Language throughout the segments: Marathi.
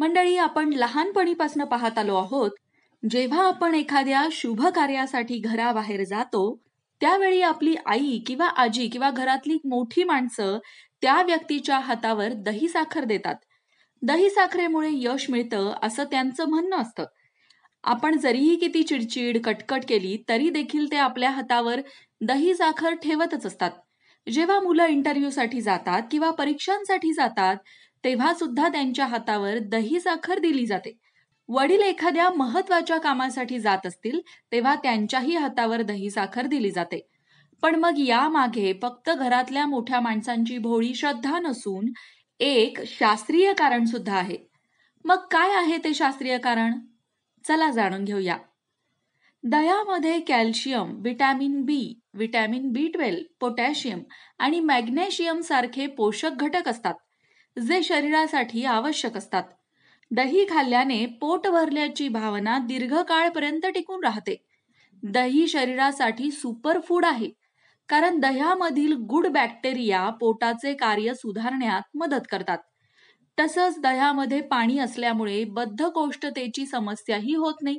मंडळी आपण लहानपणीपासून पाहत आलो आहोत जेव्हा आपण एखाद्या शुभ कार्यासाठी घराबाहेर जातो त्यावेळी आपली आई किंवा आजी किंवा घरातली मोठी माणसं त्या व्यक्तीच्या हातावर दही साखर देतात दही साखरेमुळे यश मिळतं असं त्यांचं म्हणणं असतं आपण जरीही किती चिडचिड कटकट केली तरी देखील ते आपल्या हातावर दही साखर ठेवतच असतात जेव्हा मुलं इंटरव्ह्यूसाठी जातात किंवा परीक्षांसाठी जातात तेव्हा सुद्धा त्यांच्या हातावर दही साखर दिली जाते वडील एखाद्या महत्वाच्या कामासाठी जात असतील तेव्हा त्यांच्याही हातावर दही साखर दिली जाते पण मग यामागे फक्त घरातल्या मोठ्या माणसांची भोळी श्रद्धा नसून एक शास्त्रीय कारण सुद्धा आहे मग काय आहे ते शास्त्रीय कारण चला जाणून घेऊया दह्यामध्ये calcium vitamin B vitamin B twelve potassium आणि मॅग्नेशियम सारखे पोषक घटक असतात जे शरीरासाठी आवश्यक असतात दही खाल्ल्याने पोट भरल्याची भावना दीर्घकाळपर्यंत टिकून राहते दही शरीरासाठी सुपर फूड आहे कारण दह्यामधील गुड बॅक्टेरिया पोटाचे कार्य सुधारण्यात मदत करतात तसंच दह्यामध्ये पाणी असल्यामुळे बद्धकोष्ठतेची समस्याही होत नाही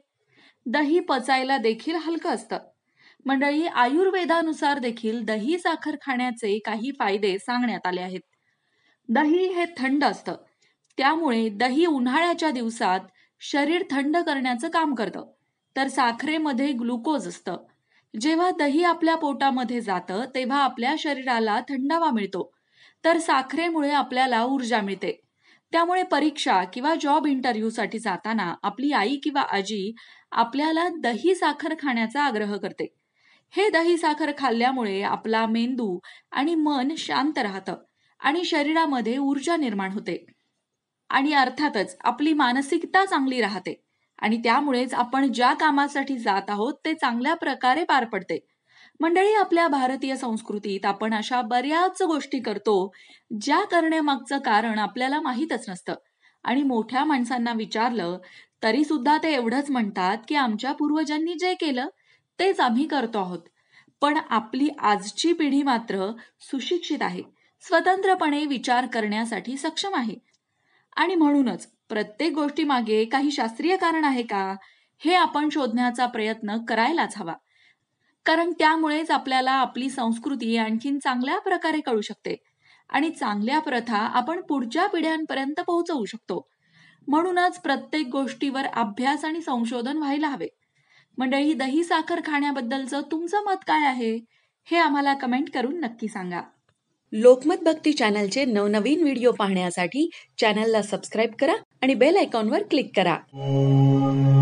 दही पचायला देखील हलकं असतं मंडळी आयुर्वेदानुसार देखील दही साखर खाण्याचे काही फायदे सांगण्यात आले आहेत दही हे थंड असतं त्यामुळे दही उन्हाळ्याच्या दिवसात शरीर थंड करण्याचं काम करतं तर साखरेमध्ये ग्लुकोज असतं जेव्हा दही आपल्या पोटामध्ये जातं तेव्हा आपल्या शरीराला थंडावा मिळतो तर साखरेमुळे आपल्याला ऊर्जा मिळते त्यामुळे परीक्षा किंवा जॉब साठी जाताना आपली आई किंवा आजी आपल्याला दही साखर खाण्याचा आग्रह करते हे दही साखर खाल्ल्यामुळे आपला मेंदू आणि मन शांत राहतं आणि शरीरामध्ये ऊर्जा निर्माण होते आणि अर्थातच आपली मानसिकता चांगली राहते आणि त्यामुळेच आपण ज्या कामासाठी जात आहोत ते चांगल्या प्रकारे पार पडते मंडळी आपल्या भारतीय संस्कृतीत आपण अशा बऱ्याच गोष्टी करतो ज्या करण्यामागचं कारण आपल्याला माहीतच नसतं आणि मोठ्या माणसांना विचारलं तरी सुद्धा ते एवढंच म्हणतात की आमच्या पूर्वजांनी जे केलं तेच आम्ही करतो आहोत पण आपली आजची पिढी मात्र सुशिक्षित आहे स्वतंत्रपणे विचार करण्यासाठी सक्षम आहे आणि म्हणूनच प्रत्येक गोष्टीमागे काही शास्त्रीय कारण आहे का हे आपण शोधण्याचा प्रयत्न करायलाच हवा कारण त्यामुळेच आपल्याला आपली संस्कृती आणखीन चांगल्या प्रकारे कळू शकते आणि चांगल्या प्रथा आपण पुढच्या पिढ्यांपर्यंत पोहोचवू शकतो म्हणूनच प्रत्येक गोष्टीवर अभ्यास आणि संशोधन व्हायला हवे मंडळी दही साखर खाण्याबद्दलचं तुमचं मत काय आहे हे आम्हाला कमेंट करून नक्की सांगा लोकमत भक्ती चॅनलचे नवनवीन व्हिडिओ पाहण्यासाठी चॅनलला सबस्क्राईब करा आणि बेल आयकॉनवर क्लिक करा